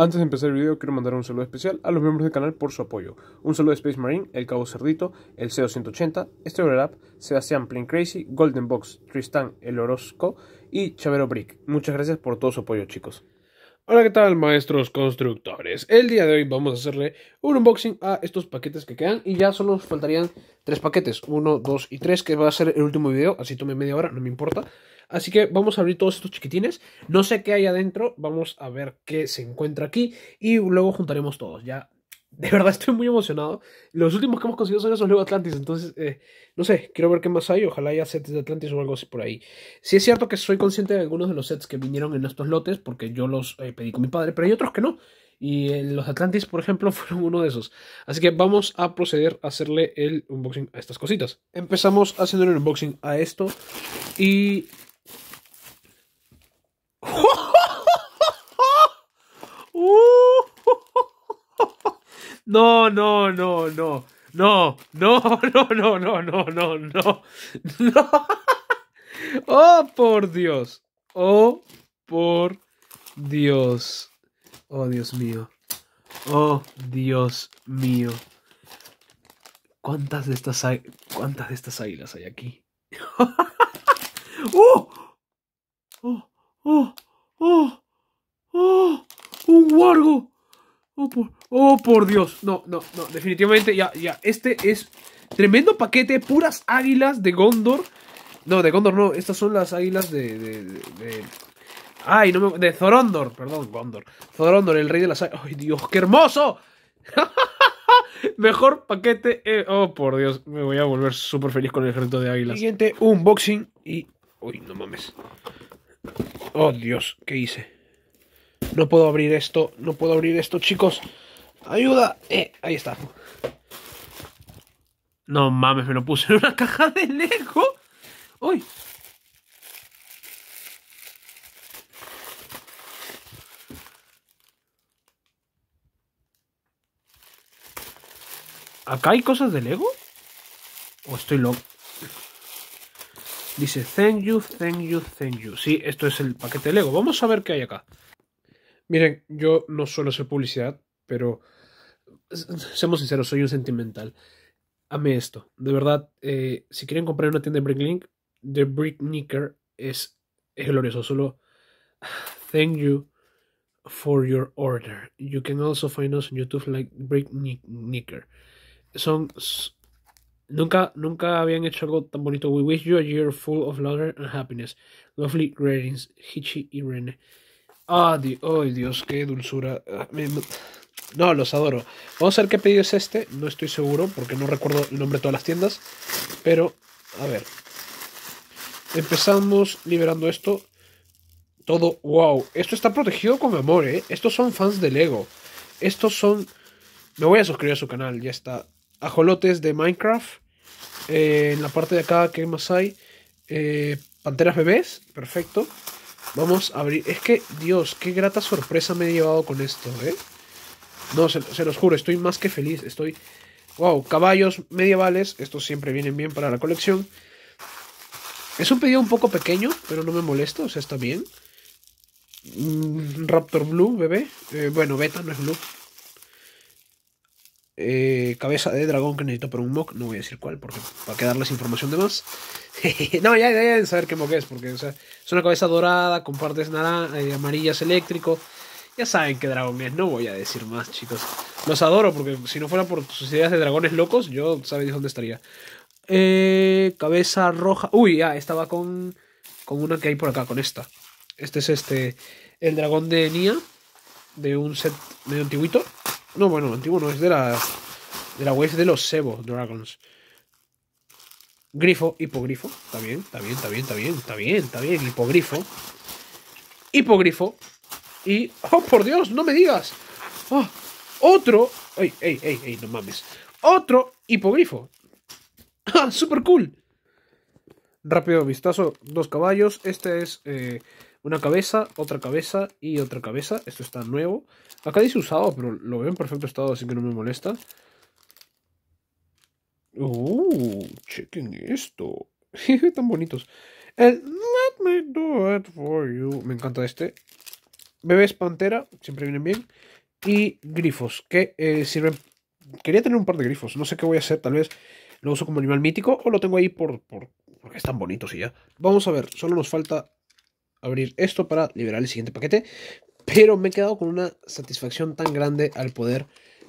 Antes de empezar el video quiero mandar un saludo especial a los miembros del canal por su apoyo. Un saludo a Space Marine, El Cabo Cerdito, El CEO 180, Overlap, Up, Sebastián Plain Crazy, Golden Box, Tristan El Orozco y Chavero Brick. Muchas gracias por todo su apoyo chicos. Hola, ¿qué tal maestros constructores? El día de hoy vamos a hacerle un unboxing a estos paquetes que quedan y ya solo nos faltarían tres paquetes, uno, dos y tres, que va a ser el último video, así tome media hora, no me importa. Así que vamos a abrir todos estos chiquitines, no sé qué hay adentro, vamos a ver qué se encuentra aquí y luego juntaremos todos, ya de verdad estoy muy emocionado. Los últimos que hemos conseguido son esos Lego Atlantis, entonces, eh, no sé, quiero ver qué más hay. Ojalá haya sets de Atlantis o algo así por ahí. Sí es cierto que soy consciente de algunos de los sets que vinieron en estos lotes, porque yo los eh, pedí con mi padre, pero hay otros que no. Y eh, los Atlantis, por ejemplo, fueron uno de esos. Así que vamos a proceder a hacerle el unboxing a estas cositas. Empezamos haciendo el unboxing a esto. Y... ¡Oh! No, no, no, no. No, no, no, no, no, no, no, no. Oh, por Dios. Oh, por Dios. Oh, Dios mío. Oh, Dios mío. ¿Cuántas de estas ¿Cuántas de estas águilas hay aquí? Oh. ¡Oh! ¡Oh! ¡Oh! ¡Oh! ¡Oh! ¡Un wargo! Oh, oh por, Dios. No, no, no. Definitivamente, ya, ya. Este es tremendo paquete. Puras águilas de Gondor. No, de Gondor no. Estas son las águilas de. de, de, Ay, no me. De Zorondor. Perdón, Gondor. Zorondor, el rey de las. águilas, ¡Ay, Dios, qué hermoso! Mejor paquete. Eh, oh, por Dios. Me voy a volver súper feliz con el ejército de águilas. Siguiente, unboxing y. Uy, no mames. Oh, Dios, ¿qué hice? No puedo abrir esto, no puedo abrir esto, chicos. Ayuda. Eh, ahí está. No mames, me lo puse en una caja de Lego. Uy. ¿Acá hay cosas de Lego? ¿O estoy loco? Dice, thank you, thank you, thank you. Sí, esto es el paquete de Lego. Vamos a ver qué hay acá. Miren, yo no suelo hacer publicidad, pero seamos sinceros, soy un sentimental. ame esto. De verdad, eh, si quieren comprar una tienda de Bricklink, The Brick Knicker es, glorioso. Solo thank you for your order. You can also find us on YouTube like Brick Son. Nunca, nunca habían hecho algo tan bonito. We wish you a year full of laughter and happiness. Lovely greetings, Hichi y Rene. Ah, ay, Dios, qué dulzura. Ah, no, los adoro. Vamos a ver qué pedido es este. No estoy seguro porque no recuerdo el nombre de todas las tiendas. Pero, a ver. Empezamos liberando esto. Todo, wow. Esto está protegido con amor, ¿eh? Estos son fans de Lego. Estos son... Me voy a suscribir a su canal, ya está. Ajolotes de Minecraft. Eh, en la parte de acá, ¿qué más hay? Eh, panteras bebés, perfecto. Vamos a abrir. Es que, Dios, qué grata sorpresa me he llevado con esto, ¿eh? No, se, los juro, estoy más que feliz. Estoy. Wow, caballos medievales. Estos siempre vienen bien para la colección. Es un pedido un poco pequeño, pero no me molesta O sea, está bien. Mm, Raptor Blue, bebé. Eh, bueno, beta no es blue. Eh, cabeza de dragón que necesito para un mock. No voy a decir cuál, porque para quedarles información de más. no, ya, deben saber qué mock es, porque es una cabeza dorada con partes eh, amarillas eléctrico. Ya saben qué dragón es, no voy a decir más, chicos. Los adoro, porque si no fuera por sus ideas de dragones locos, yo sabéis dónde estaría. Eh, cabeza roja. Uy, ya, estaba con, con una que hay por acá, con esta. Este es este, el dragón de Nia, de un set medio antiguito. No, bueno, antiguo no, es de la... De la wave de los Sebo Dragons. Grifo, hipogrifo. Está bien, está bien, está bien, está bien, está bien, está bien. Hipogrifo. Hipogrifo. Y. ¡Oh, por Dios! ¡No me digas! Oh, otro. ¡Ey, ey, ey, ey! No mames. Otro hipogrifo. ¡Ah! ¡Super cool! Rápido vistazo, dos caballos. Este es. Eh, una cabeza, otra cabeza y otra cabeza. Esto está nuevo. Acá dice usado, pero lo veo en perfecto estado, así que no me molesta. ¡Oh! Chequen esto. Tan bonitos. Let me do it for you. Me encanta este. Bebés pantera, siempre vienen bien. Y grifos, que eh, sirven. Quería tener un par de grifos. No sé qué voy a hacer, tal vez lo uso como animal mítico o lo tengo ahí por, por, porque están bonitos y ya. Vamos a ver, solo nos falta abrir esto para liberar el siguiente paquete. Pero me he quedado con una satisfacción tan grande al poder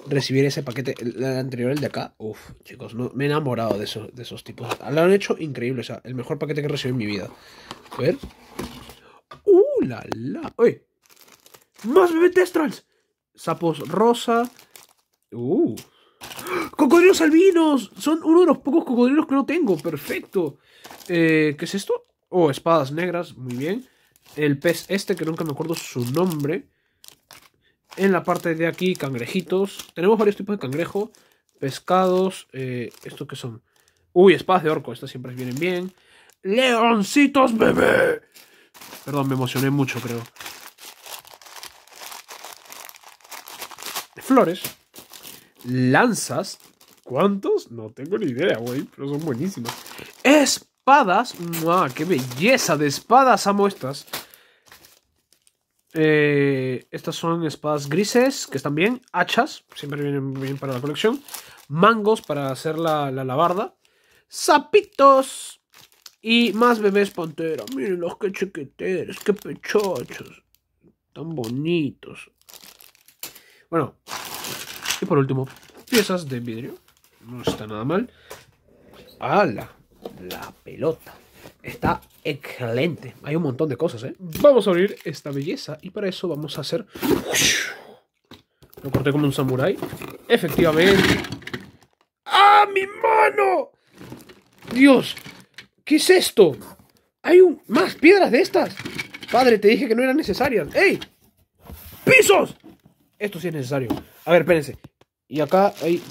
recibir ese paquete. El, anterior, el de acá. Uf, chicos, me he enamorado de, esos, de esos tipos. Lo han hecho increíble. O sea, el mejor paquete que he recibido en mi vida. A ver. ¡Uh, la, la! ¡Más bebés testrals! Sapos rosa. ¡Uh! ¡Cocodrilos albinos! Son uno de los pocos cocodrilos que no tengo. ¡Perfecto! Eh, ¿Qué es esto? Oh, espadas negras. Muy bien el pez este, que nunca me acuerdo su nombre. En la parte de aquí, cangrejitos. Tenemos varios tipos de cangrejo. Pescados. Esto eh, ¿Estos que son? Uy, espadas de orco. Estas siempre vienen bien. ¡Leoncitos, bebé! Perdón, me emocioné mucho, creo. Flores. Lanzas. ¿Cuántos? No tengo ni idea, güey. Pero son buenísimas. Espadas. ¡Mua! ¡Qué belleza de espadas! Amo estas. Eh, estas son espadas grises, que están bien. Hachas, siempre vienen bien para la colección. Mangos para hacer la, la labarda. Zapitos. Y más bebés pantera. Miren los que chiqueteros, qué pechochos. Tan bonitos. Bueno. Y por último, piezas de vidrio. No está nada mal. ¡Hala! La pelota. Está excelente. Hay un montón de cosas, ¿eh? Vamos a abrir esta belleza y para eso vamos a hacer... Lo corté como un samurái. Efectivamente. ¡Ah, mi mano! Dios, ¿qué es esto? Hay un... más piedras de estas. Padre, te dije que no eran necesarias. ¡Ey! ¡Pisos! Esto sí es necesario. A ver, espérense. Y acá hay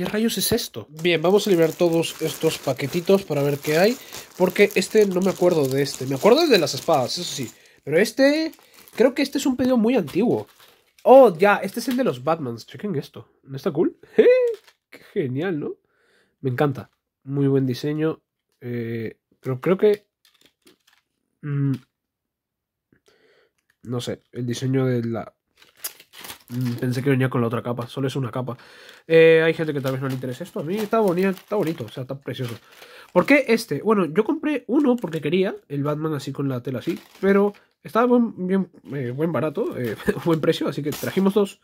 ¿Qué rayos es esto? Bien, vamos a liberar todos estos paquetitos para ver qué hay. Porque este no me acuerdo de este. Me acuerdo de las espadas, eso sí. Pero este... Creo que este es un pedido muy antiguo. Oh, ya, este es el de los Batmans. Chequen esto. ¿No está cool? ¡Qué genial, ¿no? Me encanta. Muy buen diseño. Eh, pero creo que... Mm, no sé, el diseño de la Mm, pensé que venía con la otra capa, solo es una capa. Eh, hay gente que tal vez no le interese esto. A mí está, bonito, está bonito, o sea, está precioso. ¿Por qué este? Bueno, yo compré uno porque quería el Batman así con la tela así, pero estaba buen, bien, eh, buen barato, eh, buen precio, así que trajimos dos.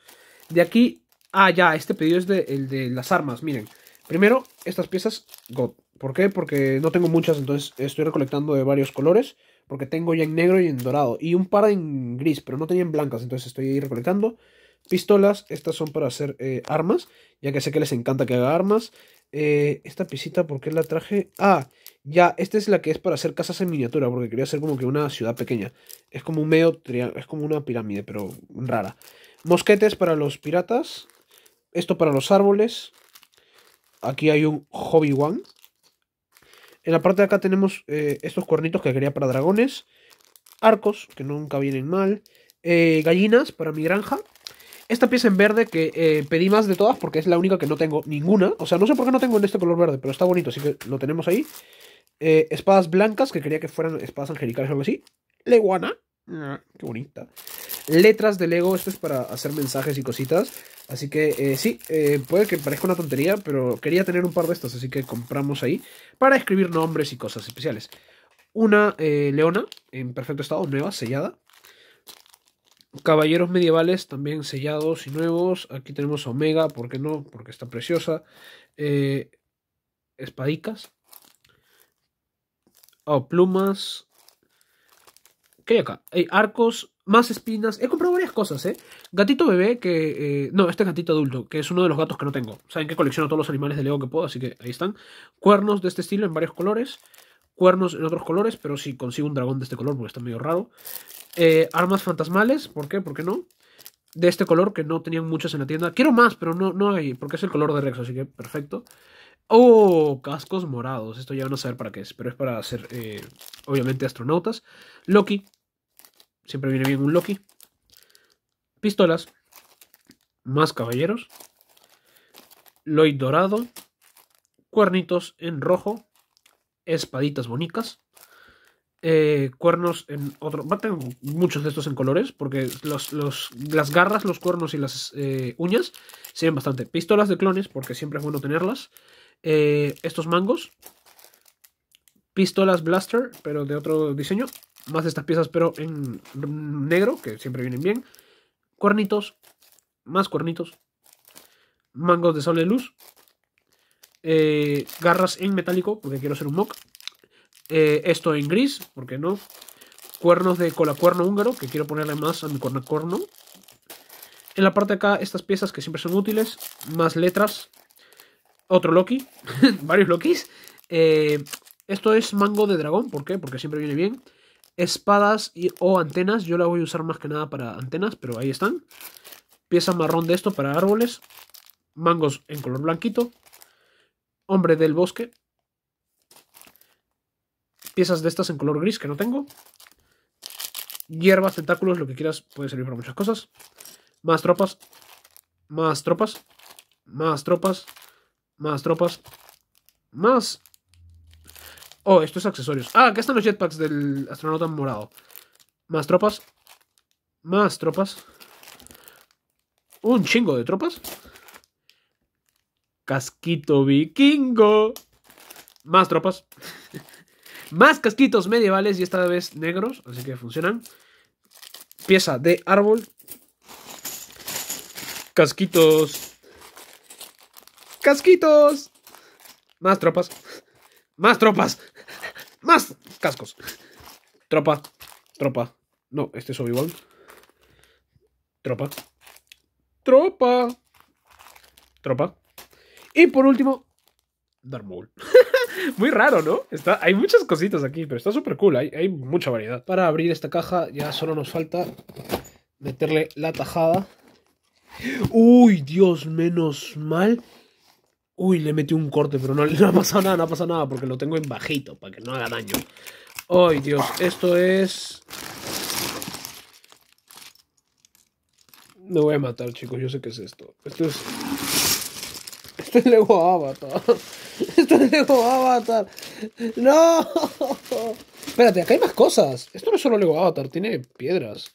De aquí, ah, ya, este pedido es de, el de las armas, miren. Primero, estas piezas, God. ¿Por qué? Porque no tengo muchas, entonces estoy recolectando de varios colores porque tengo ya en negro y en dorado y un par en gris, pero no tenía en blancas, entonces estoy ahí recolectando pistolas, estas son para hacer eh, armas, ya que sé que les encanta que haga armas. Eh, esta pisita, ¿por qué la traje? Ah, ya, esta es la que es para hacer casas en miniatura, porque quería hacer como que una ciudad pequeña. Es como un medio, es como una pirámide, pero rara. Mosquetes para los piratas, esto para los árboles. Aquí hay un Hobby One. En la parte de acá tenemos eh, estos cuernitos que quería para dragones. Arcos, que nunca vienen mal. gallinas para mi granja. Esta pieza en verde que eh, pedí más de todas porque es la única que no tengo ninguna. O sea, no sé por qué no tengo en este color verde, pero está bonito, así que lo tenemos ahí. Eh, espadas blancas, que quería que fueran espadas angelicales o algo así. Leguana. Ah, qué bonita. Letras de Lego, esto es para hacer mensajes y cositas. Así que eh, sí, puede que parezca una tontería, pero quería tener un par de estas, así que compramos ahí para escribir nombres y cosas especiales. Una leona en perfecto estado, nueva, sellada. Caballeros medievales también sellados y nuevos. Aquí tenemos a Omega, ¿por qué no? Porque está preciosa. Eh, espadicas. Oh, plumas. ¿Qué hay acá? Hay arcos, más espinas. He comprado varias cosas, ¿eh? Gatito bebé, que. Eh, no, este es gatito adulto, que es uno de los gatos que no tengo. Saben que colecciono todos los animales de Lego que puedo, así que ahí están. Cuernos de este estilo en varios colores cuernos en otros colores, pero si consigo un dragón de este color, porque está medio raro. Eh, armas fantasmales, ¿por qué? ¿Por qué no? De este color, que no tenían muchas en la tienda. Quiero más, pero no, no hay, porque es el color de Rex, así que perfecto. Oh, cascos morados. Esto ya van a saber para qué es, pero es para hacer, eh, obviamente, astronautas. Loki. Siempre viene bien un Loki. Pistolas. Más caballeros. Lloyd dorado. Cuernitos en rojo espaditas bonitas, eh, cuernos en otro. Va tengo muchos de estos en colores, porque los, las garras, los cuernos y las eh, uñas sirven bastante. Pistolas de clones, porque siempre es bueno tenerlas. Eh, estos mangos. Pistolas blaster, pero de otro diseño. Más de estas piezas, pero en negro, que siempre vienen bien. Cuernitos, más cuernitos. Mangos de sol de luz, eh, garras en metálico, porque quiero ser un mock. Eh, esto en gris, porque no. Cuernos de cola cuerno húngaro, que quiero ponerle más a mi cornacorno. En la parte de acá, estas piezas que siempre son útiles. Más letras. Otro Loki. Varios Lokis. Eh, esto es mango de dragón. ¿Por qué? Porque siempre viene bien. Espadas y, o antenas. Yo la voy a usar más que nada para antenas, pero ahí están. Pieza marrón de esto para árboles. Mangos en color blanquito. Hombre del Bosque. Piezas de estas en color gris que no tengo. Hierbas, tentáculos, lo que quieras, puede servir para muchas cosas. Más tropas. Más tropas. Más tropas. Más tropas. Más. Oh, estos es accesorios. Ah, acá están los jetpacks del astronauta morado. Más tropas. Más tropas. Un chingo de tropas. Casquito vikingo. Más tropas. Más casquitos medievales y esta vez negros, así que funcionan. Pieza de árbol. Casquitos. Casquitos. Más tropas. Más tropas. Más cascos. Tropa. Tropa. No, este es Obi-Wan. Tropa. Tropa. Tropa. Y por último, Darth Muy raro, ¿no? Está, hay muchas cositas aquí, pero está súper cool. Hay, mucha variedad. Para abrir esta caja ya solo nos falta meterle la tajada. Uy, Dios, menos mal. Uy, le metí un corte, pero no, le ha pasado nada, no ha pasado nada, porque lo tengo en bajito, para que no haga daño. ¡Uy, Dios, esto es... Me voy a matar, chicos, yo sé qué es esto. Esto es Lego Avatar. Esto es Lego Avatar. No. Espérate, acá hay más cosas. Esto no es solo Lego Avatar, tiene piedras.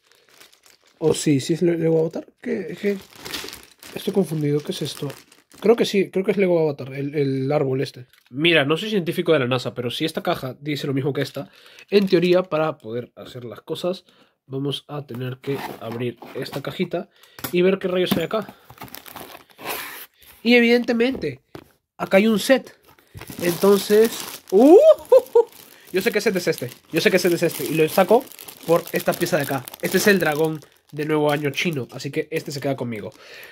O sí, sí es Lego Avatar. Estoy confundido. ¿Qué es esto? Creo que sí, creo que es Lego Avatar, el, el, árbol este. Mira, no soy científico de la NASA, pero si esta caja dice lo mismo que esta, en teoría, para poder hacer las cosas, vamos a tener que abrir esta cajita y ver qué rayos hay acá. Y evidentemente, acá hay un set. Entonces, ¡uh! yo sé que set es este. Yo sé que set es este. Y lo saco por esta pieza de acá. Este es el dragón de nuevo año chino. Así que este se queda conmigo.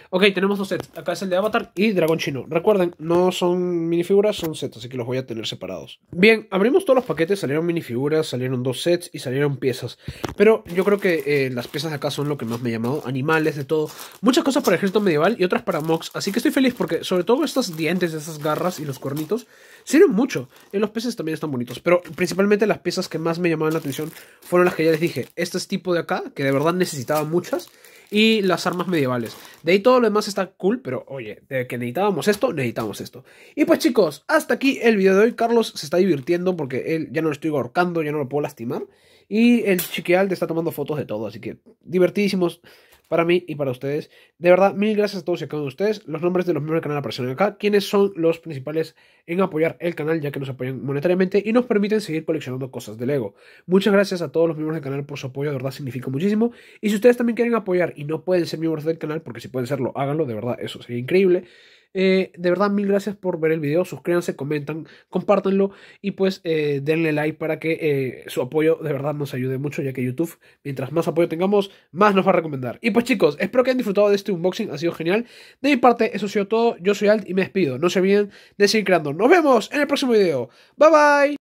Ok, tenemos dos sets. Acá es el de Avatar y Dragón Chino. Recuerden, no son minifiguras, son sets, así que los voy a tener separados. Bien, abrimos todos los paquetes, salieron minifiguras, salieron dos sets y salieron piezas. Pero yo creo que eh, las piezas acá son lo que más me ha llamado. Animales, de todo. Muchas cosas para el ejército medieval y otras para Mox. Así que estoy feliz porque sobre todo estos dientes, esas garras y los cuernitos Sirven mucho. En los peces también están bonitos. Pero principalmente las piezas que más me llamaban la atención fueron las que ya les dije. Este es tipo de acá, que de verdad necesitaba muchas. Y las armas medievales. De ahí todo lo demás está cool, pero oye, de que necesitábamos esto, Necesitábamos esto. Y pues chicos, hasta aquí el video de hoy. Carlos se está divirtiendo porque él ya no lo estoy ahorcando, ya no lo puedo lastimar. Y el chiquial te está tomando fotos de todo, así que divertidísimos para mí y para ustedes. De verdad, mil gracias a todos y a cada uno de ustedes. Los nombres de los miembros del canal aparecen acá, quienes son los principales en apoyar el canal, ya que nos apoyan monetariamente y nos permiten seguir coleccionando cosas de Lego. Muchas gracias a todos los miembros del canal por su apoyo, de verdad significa muchísimo. Y si ustedes también quieren apoyar y no pueden ser miembros del canal, porque si pueden serlo, háganlo, de verdad, eso sería increíble. Eh, de verdad, mil gracias por ver el video. Suscríbanse, comentan, compártanlo y pues eh, denle like para que eh, su apoyo de verdad nos ayude mucho, ya que YouTube, mientras más apoyo tengamos, más nos va a recomendar. Y pues chicos, espero que hayan disfrutado de este unboxing, ha sido genial. De mi parte, eso ha sido todo. Yo soy Alt y me despido. No se olviden de seguir creando. Nos vemos en el próximo video. Bye bye.